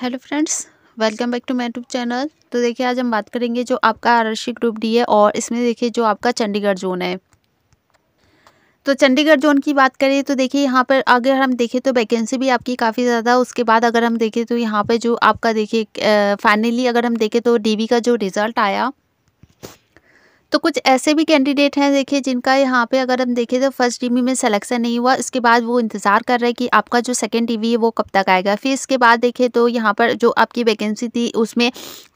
hello friends welcome back to my tube channel तो देखिए आज हम बात करेंगे जो आपका आरक्षी ग्रुप डी है और इसमें देखिए जो आपका चंडीगढ़ जोन है तो चंडीगढ़ जोन की बात करें तो देखिए यहाँ पर अगर हम देखें तो वैकेंसी भी आपकी काफ़ी ज़्यादा उसके बाद अगर हम देखें तो यहाँ पर जो आपका देखिए फाइनली अगर हम देखें तो डी का जो रिज़ल्ट आया तो कुछ ऐसे भी कैंडिडेट हैं देखिए जिनका यहाँ पे अगर हम देखें तो फर्स्ट टीवी में सिलेक्शन नहीं हुआ इसके बाद वो इंतज़ार कर रहे हैं कि आपका जो सेकंड टीवी है वो कब तक आएगा फिर इसके बाद देखें तो यहाँ पर जो आपकी वैकेंसी थी उसमें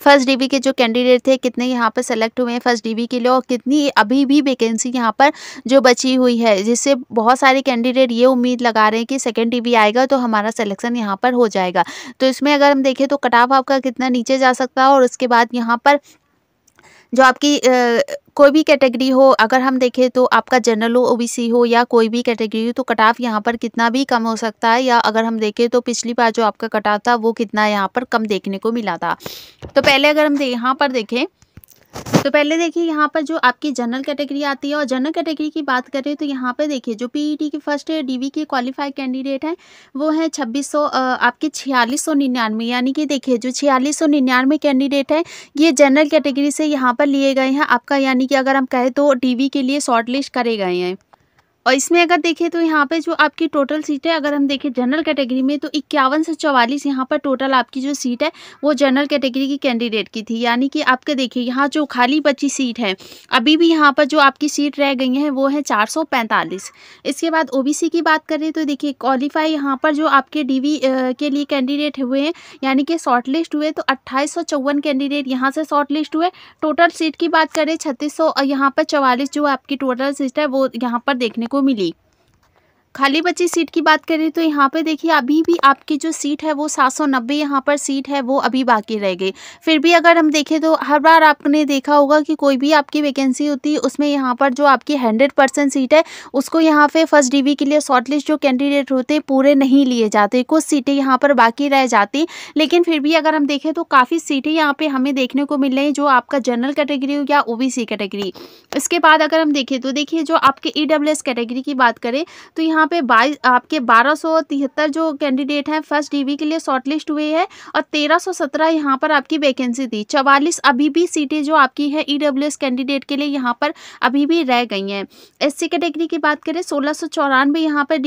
फर्स्ट टीवी के जो कैंडिडेट थे कितने यहाँ पर सेलेक्ट हुए हैं फर्स्ट डी के लिए और कितनी अभी भी वैकेंसी यहाँ पर जो बची हुई है जिससे बहुत सारे कैंडिडेट ये उम्मीद लगा रहे हैं कि सेकेंड टी आएगा तो हमारा सलेक्शन यहाँ पर हो जाएगा तो इसमें अगर हम देखें तो कटाव आपका कितना नीचे जा सकता है और उसके बाद यहाँ पर जो आपकी कोई भी कैटेगरी हो अगर हम देखें तो आपका जनरल हो ओबीसी हो या कोई भी कैटेगरी हो तो कट ऑफ यहाँ पर कितना भी कम हो सकता है या अगर हम देखें तो पिछली बार जो आपका कट ऑफ था वो कितना यहाँ पर कम देखने को मिला था तो पहले अगर हम यहाँ पर देखें तो पहले देखिए यहाँ पर जो आपकी जनरल कैटेगरी आती है और जनरल कैटेगरी की बात करें तो यहाँ पर देखिए जो पीईटी की फर्स्ट डीवी के क्वालिफाइड कैंडिडेट हैं वो हैं 2600 आपके छियालीस सौ यानी कि देखिए जो छियालीस निन्यानवे कैंडिडेट हैं ये जनरल कैटेगरी से यहाँ पर लिए गए हैं आपका यानी कि अगर हम कहें तो डी के लिए शॉर्ट करे गए हैं और इसमें अगर देखें तो यहाँ पे जो आपकी टोटल सीट है अगर हम देखें जनरल कैटेगरी में तो इक्यावन से चौवालीस यहाँ पर टोटल आपकी जो सीट है वो जनरल कैटेगरी की कैंडिडेट की थी यानी कि आपके देखिए यहाँ जो खाली बची सीट है अभी भी यहाँ पर जो आपकी सीट रह गई हैं वो है चार इसके बाद ओ की बात करें तो देखिए क्वालिफाई यहाँ पर जो आपके डी के लिए कैंडिडेट हुए हैं यानी कि लिस्ट हुए तो अट्ठाईस कैंडिडेट यहाँ से लिस्ट हुए टोटल सीट की बात करें छत्तीस सौ यहाँ पर चवालीस जो आपकी टोटल सीट है वो यहाँ पर देखने কমিলি खाली बची सीट की बात करें तो यहाँ पे देखिए अभी भी आपकी जो सीट है वो सात सौ नब्बे यहाँ पर सीट है वो अभी बाकी रह गई फिर भी अगर हम देखें तो हर बार आपने देखा होगा कि कोई भी आपकी वैकेंसी होती है उसमें यहाँ पर जो आपकी हंड्रेड परसेंट सीट है उसको यहाँ पे फर्स्ट डिवी के लिए शॉर्टलिस्ट जो कैंडिडेट होते हैं पूरे नहीं लिए जाते कुछ सीटें यहाँ पर बाकी रह जाती लेकिन फिर भी अगर हम देखें तो काफ़ी सीटें यहाँ पर हमें देखने को मिल रही हैं जो आपका जनरल कैटेगरी हो या ओ कैटेगरी इसके बाद अगर हम देखें तो देखिए जो आपके ई कैटेगरी की बात करें तो यहाँ यहाँ पे बाईस आपके बारह सौ तिहत्तर जो कैंडिडेट हैं फर्स्ट डीवी के लिए शॉर्टलिस्ट हुए हैं और तेरह सौ सत्रह यहाँ पर आपकी वैकेंसी थी चवालीस अभी भी सीटें जो आपकी है ईडब्ल्यूएस कैंडिडेट के लिए यहाँ पर अभी भी रह गई हैं एससी कैटेगरी की बात करें सोलह सौ चौरानवे यहाँ पर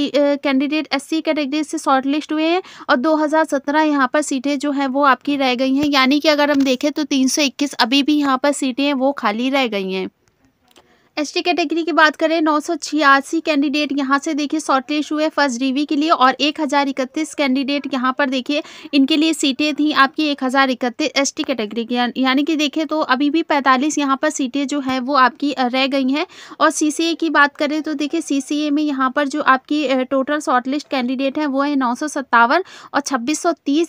कैंडिडेट सी कैटेगरी से शॉर्टलिस्ट हुए हैं और दो हज़ार सत्रह यहाँ पर सीटें जो हैं वो आपकी रह गई हैं यानी कि अगर हम देखें तो तीन सौ इक्कीस अभी भी यहाँ पर सीटें हैं वो खाली रह गई हैं एसटी कैटेगरी की बात करें नौ कैंडिडेट यहाँ से देखिए शॉर्टलिस्ट हुए फर्स्ट डीवी के लिए और एक कैंडिडेट यहाँ पर देखिए इनके लिए सीटें थी आपकी एक हज़ार इकतीस एस कैटेगरी की यानी कि देखें तो अभी भी पैंतालीस यहाँ पर सीटें जो हैं वो आपकी रह गई हैं और सी की बात करें तो देखिए सी में यहाँ पर जो आपकी टोटल शॉर्टलिस्ट कैंडिडेट हैं वो है नौ और छब्बीस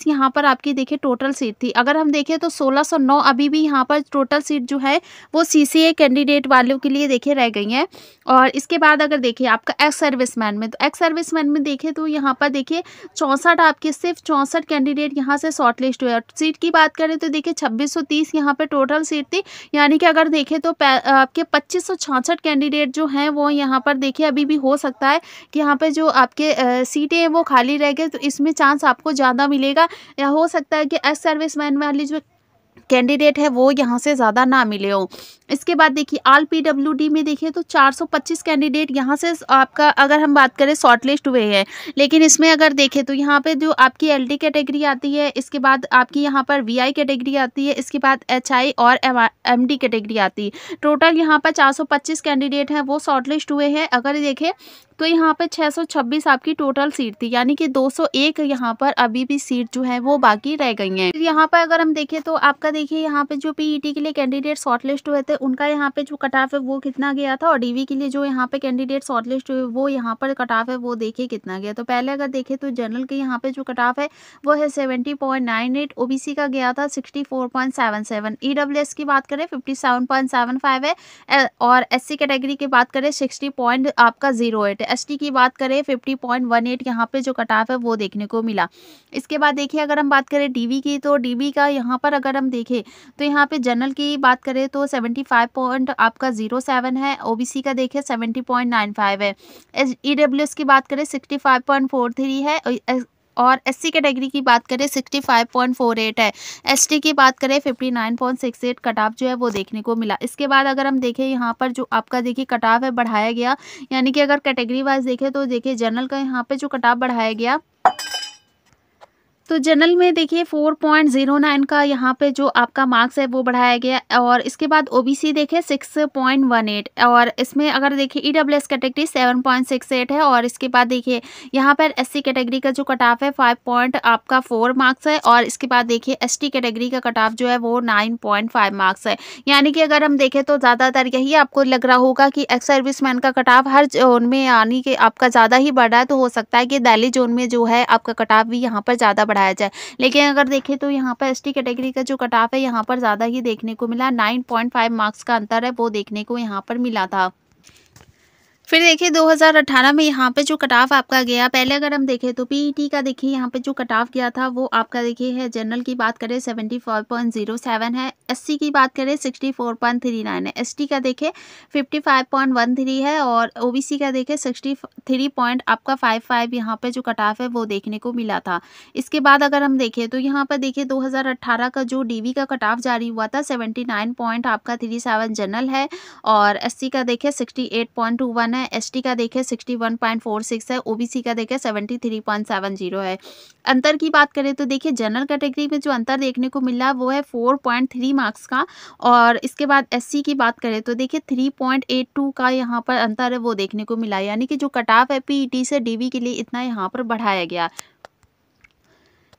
यहाँ पर आपकी देखिए टोटल सीट थी अगर हम देखें तो सोलह अभी भी यहाँ पर टोटल सीट जो है वो सी कैंडिडेट वालों के लिए देखिए रह गई हैं और इसके बाद अगर देखिए आपका एक्स सर्विस मैन में तो एक्स सर्विस मैन में देखें तो यहाँ पर देखिए चौंसठ आपके सिर्फ चौंसठ कैंडिडेट यहाँ से शॉर्ट लिस्ट हुए और सीट की बात करें तो देखिए छब्बीस सौ तीस यहाँ पर टोटल सीट थी यानी कि अगर देखें तो आपके पच्चीस सौ कैंडिडेट जो हैं वो यहाँ पर देखिए अभी भी हो सकता है कि यहाँ पर जो आपके सीटें हैं वो खाली रह गए तो इसमें चांस आपको ज़्यादा मिलेगा या हो सकता है कि एक्स सर्विस मैन वाली जो कैंडिडेट है वो यहाँ से ज़्यादा ना मिले हो इसके बाद देखिए आल पीडब्ल्यूडी में देखिए तो 425 कैंडिडेट यहाँ से आपका अगर हम बात करें शॉर्टलिस्ट हुए हैं लेकिन इसमें अगर देखें तो यहाँ पे जो आपकी एलडी कैटेगरी आती है इसके बाद आपकी यहाँ पर वीआई कैटेगरी आती है इसके बाद एचआई और डी कैटेगरी आती है टोटल यहाँ पर पच्चीस कैंडिडेट हैं वो शॉर्टलिस्ट हुए हैं अगर देखें तो यहाँ पर छब्बीस आपकी टोटल सीट थी यानी कि एक यहाँ पर अभी भी सीट जो है वो बाकी रह गई हैं यहाँ पर अगर हम देखें तो आप आपका देखिए यहाँ पे जो पीईटी e के लिए कैंडिडेट शॉर्टलिस्ट हुए थे उनका यहाँ पे जो कटाफ है वो कितना गया था और डीवी के लिए जो यहाँ पे कैंडिडेट शॉर्टलिस्ट हुए वो यहाँ पर कटाफ है वो देखिए कितना गया तो पहले अगर देखें तो जनरल के यहाँ पे जो कटाफ है वो है seventy point nine eight OBC का गया था sixty four point seven seven E W S की बात करें fifty seven point seven five है और एस सी कैटेगरी की बात करें सिक्सटी पॉइंट आपका जीरो एट एस टी की बात करें फिफ्टी पॉइंट वन एट यहाँ पे जो कटाफ है वो देखने को मिला इसके बाद देखिए अगर हम बात करें डी की तो डी का यहाँ पर अगर हम देखें तो यहाँ पे जनरल की बात करें तो सेवेंटी फाइव पॉइंट आपका जीरो सेवन है ओबीसी का देखें सेवेंटी पॉइंट नाइन फाइव है ई डब्ल्यू एस की बात करें sixty five point four three है और एस सी कैटेगरी की बात करें sixty five point four eight है एस टी की बात करें fifty nine point six eight कटाव जो है वो देखने को मिला इसके बाद अगर हम देखें यहाँ पर जो आपका देखिए कटाव है बढ़ाया गया यानी कि अगर कैटेगरी वाइज देखें तो देखिए जनरल का यहाँ पर जो कटाव बढ़ाया गया तो जनरल में देखिए 4.09 का यहाँ पे जो आपका मार्क्स है वो बढ़ाया गया और इसके बाद ओबीसी देखिए 6.18 और इसमें अगर देखिए ई डब्ल्यू एस कैटेगरी 7.68 है और इसके बाद देखिए यहाँ पर एससी कैटेगरी का जो कट ऑफ है 5 पॉइंट आपका 4 मार्क्स है और इसके बाद देखिए एसटी कैटेगरी का कट ऑफ जो है वो 9.5 मार्क्स है यानी कि अगर हम देखें तो ज़्यादातर यही आपको लग रहा होगा कि एक्स सर्विस मैन का कट ऑफ हर जोन में यानी कि आपका ज़्यादा ही बढ़ रहा है तो हो सकता है कि दहली जोन में जो है आपका कट ऑफ भी यहाँ पर ज़्यादा बढ़ाया जाए लेकिन अगर देखें तो यहाँ पर एस कैटेगरी का जो कट ऑफ है यहाँ पर ज़्यादा ही देखने को मिला नाइन मार्क्स का अंतर है वो देखने को यहाँ पर मिला था फिर देखिए 2018 में यहाँ पे जो कट ऑफ आपका गया पहले अगर हम देखें तो पीईटी e का देखिए यहाँ पे जो कट ऑफ गया था वो आपका देखिए है जनरल की बात करें 74.07 है एससी की बात करें 64.39 है एसटी का देखें 55.13 है और ओबीसी का देखें 63 पॉइंट आपका 55 यहाँ पर जो कट ऑफ है वो देखने को मिला था इसके बाद अगर हम देखें तो यहाँ पर देखिए दो का जो डी का कट ऑफ जारी हुआ था सेवेंटी पॉइंट आपका थ्री जनरल है और एस का देखें सिक्सटी है एस का देखें सिक्सटी है ओ का देखें सेवेंटी है अंतर की बात करें तो देखिए जनरल कैटेगरी में जो अंतर देखने को मिला वो है फोर पॉइंट थ्री मार्क्स का और इसके बाद एससी की बात करें तो देखिए थ्री पॉइंट एट टू का यहाँ पर अंतर है वो देखने को मिला यानी कि जो कट है पीईटी e से डीवी के लिए इतना यहाँ पर बढ़ाया गया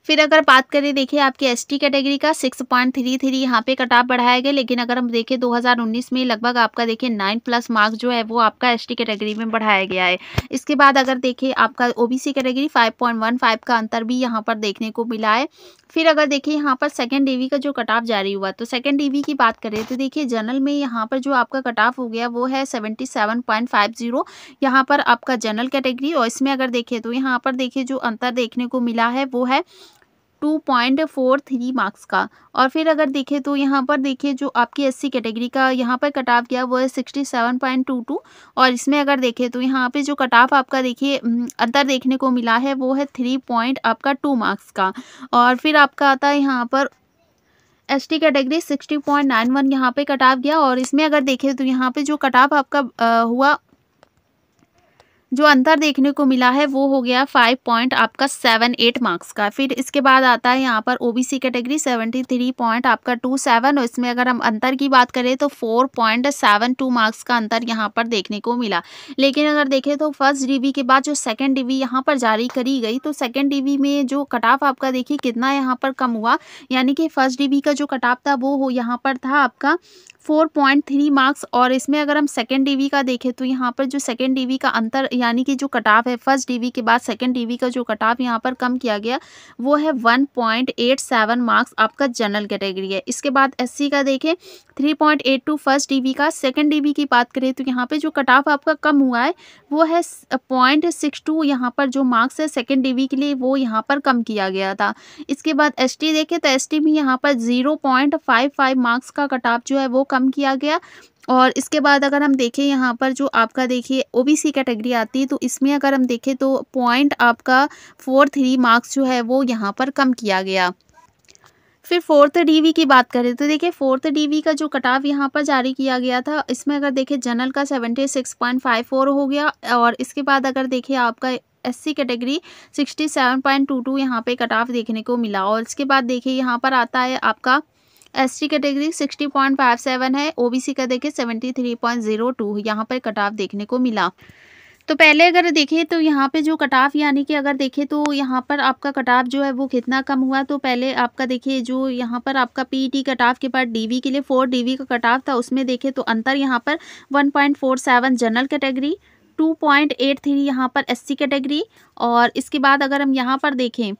फिर अगर बात करें देखिए आपकी एसटी कैटेगरी का सिक्स पॉइंट थ्री थ्री यहाँ पे कट ऑफ बढ़ाया गया लेकिन अगर हम देखें 2019 में लगभग आपका देखिए नाइन प्लस मार्क जो है वो आपका एसटी कैटेगरी में बढ़ाया गया है इसके बाद अगर देखें आपका ओबीसी कैटेगरी 5.15 का अंतर भी यहाँ पर देखने को मिला है फिर अगर देखिए यहाँ पर सेकेंड वी का जो कट ऑफ जारी हुआ तो सेकेंड वी की बात करें तो देखिए जनरल में यहाँ पर जो आपका कट ऑफ हो गया वो है seventy seven point five zero यहाँ पर आपका जनरल कैटेगरी और इसमें अगर देखें तो यहाँ पर देखिए जो अंतर देखने को मिला है वो है two point four three marks का और फिर अगर देखें तो यहाँ पर देखिए जो आपकी एस कैटेगरी का यहाँ पर कट ऑफ गया वो है sixty seven point two two और इसमें अगर देखें तो यहाँ पे जो कट ऑफ आपका देखिए अंतर देखने को मिला है वो है थ्री पॉइंट आपका टू मार्क्स का और फिर आपका आता है यहाँ पर S T category sixty point nine one यहाँ कट कटाव गया और इसमें अगर देखें तो यहाँ पे जो ऑफ आपका आ, हुआ जो अंतर देखने को मिला है वो हो गया फाइव पॉइंट आपका सेवन एट मार्क्स का फिर इसके बाद आता है यहाँ पर OBC category seventy three point आपका टू सेवन और इसमें अगर हम अंतर की बात करें तो four point seven two marks का अंतर यहाँ पर देखने को मिला लेकिन अगर देखें तो फर्स्ट डिवी के बाद जो सेकेंड डिवी यहाँ पर जारी करी गई तो सेकेंड डिवी में जो कट ऑफ आपका देखिए कितना यहाँ पर कम हुआ यानी कि फर्स्ट डिवी का जो कट ऑफ था वो हो यहाँ पर था आपका फोर पॉइंट थ्री मार्क्स और इसमें अगर हम सेकेंड डीवी का देखें तो यहाँ पर जो सेकेंड डीवी का अंतर यानी कि जो कटाव है फर्स्ट डीवी के बाद सेकंड डीवी का जो कटाव यहाँ पर कम किया गया वो है 1.87 मार्क्स आपका जनरल कैटेगरी है इसके बाद एससी का देखें 3.82 फर्स्ट डीवी का सेकंड डीवी की बात करें तो यहाँ पे जो कटाव आपका कम हुआ है वो है पॉइंट सिक्स टू यहाँ पर जो मार्क्स है सेकेंड वी के लिए वो यहाँ पर कम किया गया था इसके बाद एस देखें तो एस भी यहाँ पर ज़ीरो मार्क्स का कटाव जो है वो कम किया गया और इसके बाद अगर हम देखें यहाँ पर जो आपका देखिए ओबीसी कैटेगरी आती है तो इसमें अगर हम देखें तो पॉइंट आपका फोर थ्री मार्क्स जो है वो यहाँ पर कम किया गया फिर फोर्थ डीवी की बात करें तो देखिए फोर्थ डीवी का जो कटाव यहाँ पर जारी किया गया था इसमें अगर देखें जनरल का seventy six point five four हो गया और इसके बाद अगर देखें आपका SC category sixty seven point two two यहाँ पर कटाव देखने को मिला और इसके बाद देखिए यहाँ पर आता है आपका S T category sixty point five seven है ओबीसी का देखें seventy three point zero two यहाँ पर कटाव देखने को मिला तो पहले अगर देखें तो यहाँ पे जो कटाव यानी कि अगर देखें तो यहाँ पर आपका कटाव जो है वो कितना कम हुआ तो पहले आपका देखिए जो यहाँ पर आपका पीटी कटाफ e के बाद डीवी के लिए फोर वी का कटाफ था उसमें देखें तो अंतर यहाँ पर one point four seven general category two point eight three यहाँ पर सी कैटेगरी और इसके बाद अगर हम यहाँ पर देखें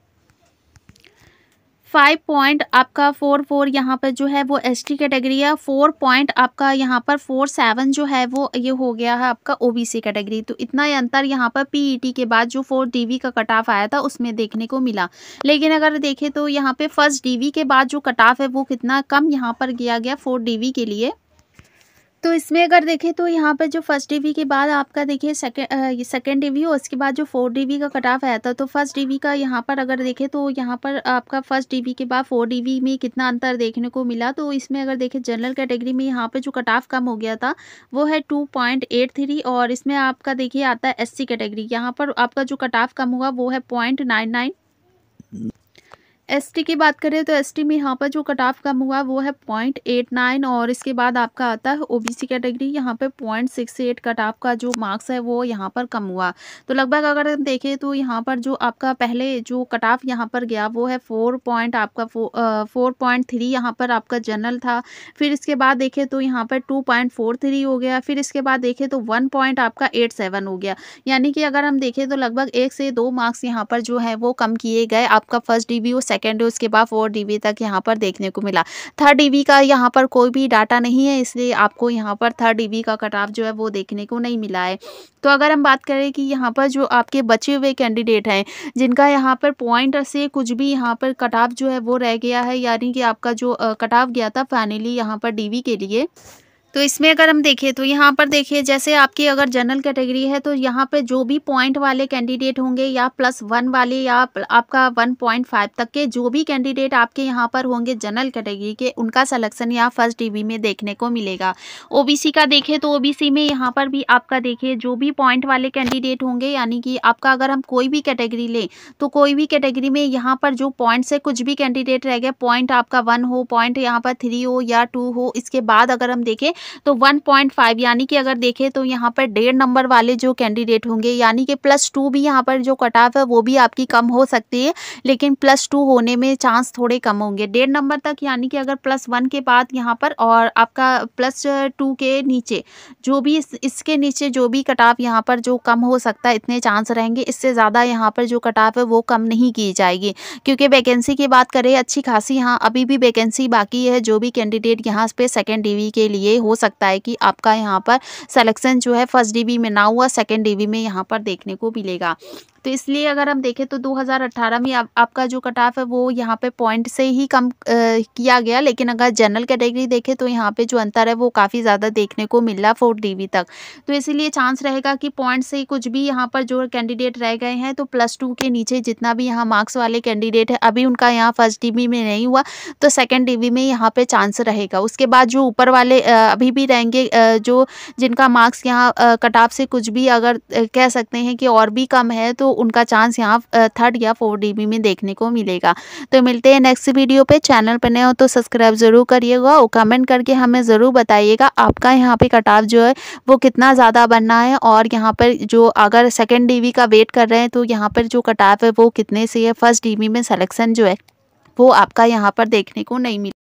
फाइव पॉइंट आपका फोर फोर यहाँ पर जो है वो एस टी कैटेगरी है फोर पॉइंट आपका यहाँ पर फोर सेवन जो है वो ये हो गया है आपका ओ बी सी कैटेगरी तो इतना अंतर यहाँ पर पी ई टी के बाद जो फोर डी वी का कट ऑफ आया था उसमें देखने को मिला लेकिन अगर देखें तो यहाँ पर फर्स्ट डी वी के बाद जो कट ऑफ है वो कितना कम यहाँ पर किया गया फोर डी वी के लिए तो इसमें अगर देखें तो यहाँ पर जो फर्स्ट डी के बाद आपका देखिए सेकेंड डी वी और उसके बाद जो फोर डी का कट ऑफ आया था तो फर्स्ट तो डी का यहाँ पर अगर देखें तो यहाँ पर आपका फर्स्ट डी के बाद फोर डी में कितना अंतर देखने को मिला तो इसमें अगर देखें जनरल कैटेगरी में यहाँ पर जो कट ऑफ कम हो गया था वो है टू पॉइंट एट थ्री और इसमें आपका देखिए आता है एस सी कैटेगरी यहाँ पर आपका जो कट ऑफ कम हुआ वो है पॉइंट नाइन नाइन एसटी की बात करें तो एसटी में यहाँ पर जो कट ऑफ कम हुआ वो है पॉइंट एट नाइन और इसके बाद आपका आता है ओबीसी कैटेगरी यहाँ पे point six eight cut off का जो मार्क्स है वो यहाँ पर कम हुआ तो लगभग अगर हम देखें तो यहाँ पर जो आपका पहले जो कट ऑफ यहाँ पर गया वो है फोर पॉइंट आपका फोर पॉइंट थ्री यहाँ पर आपका जनरल था फिर इसके बाद देखें तो यहाँ पर टू पॉइंट फोर थ्री हो गया फिर इसके बाद देखें तो वन पॉइंट आपका एट सेवन हो गया यानी कि अगर हम देखें तो लगभग एक से दो मार्क्स यहाँ पर जो है वो कम किए गए आपका फर्स्ट डी और सेकेंड है उसके बाद फोर डी तक यहाँ पर देखने को मिला थर्ड डी का यहाँ पर कोई भी डाटा नहीं है इसलिए आपको यहाँ पर थर्ड डी का कट ऑफ जो है वो देखने को नहीं मिला है तो अगर हम बात करें कि यहाँ पर जो आपके बचे हुए कैंडिडेट हैं जिनका यहाँ पर पॉइंट से कुछ भी यहाँ पर कट ऑफ जो है वो रह गया है यानी कि आपका जो कट ऑफ गया था फाइनली यहाँ पर डीवी के लिए तो इसमें अगर हम देखें तो यहाँ पर देखिए जैसे आपकी अगर जनरल कैटेगरी है तो यहाँ पर जो भी पॉइंट वाले कैंडिडेट होंगे या प्लस वन वाले या आपका वन पॉइंट फाइव तक के जो भी कैंडिडेट आपके यहाँ पर होंगे जनरल कैटेगरी के उनका सलेक्शन यहाँ फर्स्ट डी में देखने को मिलेगा ओ का देखें तो ओ में यहाँ पर भी आपका देखिए जो भी पॉइंट वाले कैंडिडेट होंगे यानी कि आपका अगर हम कोई भी कैटेगरी लें तो कोई भी कैटेगरी में यहाँ पर जो पॉइंट से कुछ भी कैंडिडेट रह गए पॉइंट आपका वन हो पॉइंट यहाँ पर थ्री हो या टू हो इसके बाद अगर हम देखें तो 1.5 यानी कि अगर देखें तो यहाँ पर डेढ़ नंबर वाले जो कैंडिडेट होंगे यानी कि प्लस टू भी यहाँ पर जो कट ऑफ है वो भी आपकी कम हो सकती है लेकिन प्लस टू होने में चांस थोड़े कम होंगे डेढ़ नंबर तक यानी कि अगर प्लस वन के बाद यहाँ पर और आपका प्लस टू के नीचे जो भी इस, इसके नीचे जो भी कट ऑफ यहाँ पर जो कम हो सकता है इतने चांस रहेंगे इससे ज़्यादा यहाँ पर जो कट ऑफ है वो कम नहीं की जाएगी क्योंकि वैकेंसी की बात करें अच्छी खासी यहाँ अभी भी वैकेंसी बाकी है जो भी कैंडिडेट यहाँ पे सेकेंड डिवी के लिए हो सकता है कि आपका यहाँ पर सलेक्शन जो है फर्स्ट डीवी में ना हुआ सेकेंड डीवी में यहाँ पर देखने को मिलेगा तो इसलिए अगर हम देखें तो 2018 में आप, आपका जो ऑफ है वो यहाँ पे पॉइंट से ही कम आ, किया गया लेकिन अगर जनरल कैटेगरी देखें तो यहाँ पे जो अंतर है वो काफ़ी ज़्यादा देखने को मिला फोर डी तक तो इसीलिए चांस रहेगा कि पॉइंट से कुछ भी यहाँ पर जो कैंडिडेट रह गए हैं तो प्लस टू के नीचे जितना भी यहाँ मार्क्स वाले कैंडिडेट है अभी उनका यहाँ फर्स्ट डी में नहीं हुआ तो सेकेंड डी में यहाँ पर चांस रहेगा उसके बाद जो ऊपर वाले अभी भी रहेंगे जो जिनका मार्क्स यहाँ ऑफ से कुछ भी अगर कह सकते हैं कि और भी कम है तो उनका चांस यहाँ थर्ड या फोर डी में देखने को मिलेगा तो मिलते हैं नेक्स्ट वीडियो पे चैनल पर नए हो तो सब्सक्राइब ज़रूर करिएगा और कमेंट करके हमें ज़रूर बताइएगा आपका यहाँ पे कटाव जो है वो कितना ज़्यादा बनना है और यहाँ पर जो अगर सेकेंड डी का वेट कर रहे हैं तो यहाँ पर जो कटाव है वो कितने से है फर्स्ट डी में सलेक्शन जो है वो आपका यहाँ पर देखने को नहीं मिल